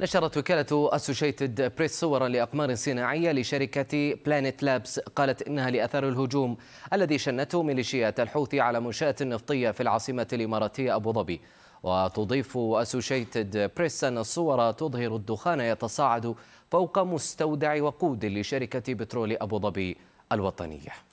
نشرت وكالة أسوشيتد بريس صورا لأقمار صناعية لشركة بلانيت لابس قالت إنها لأثار الهجوم الذي شنته ميليشيات الحوثي على منشأة نفطية في العاصمة الإماراتية أبو ظبي وتضيف أسوشيتد بريس أن الصور تظهر الدخان يتصاعد فوق مستودع وقود لشركة بترول أبو ظبي الوطنية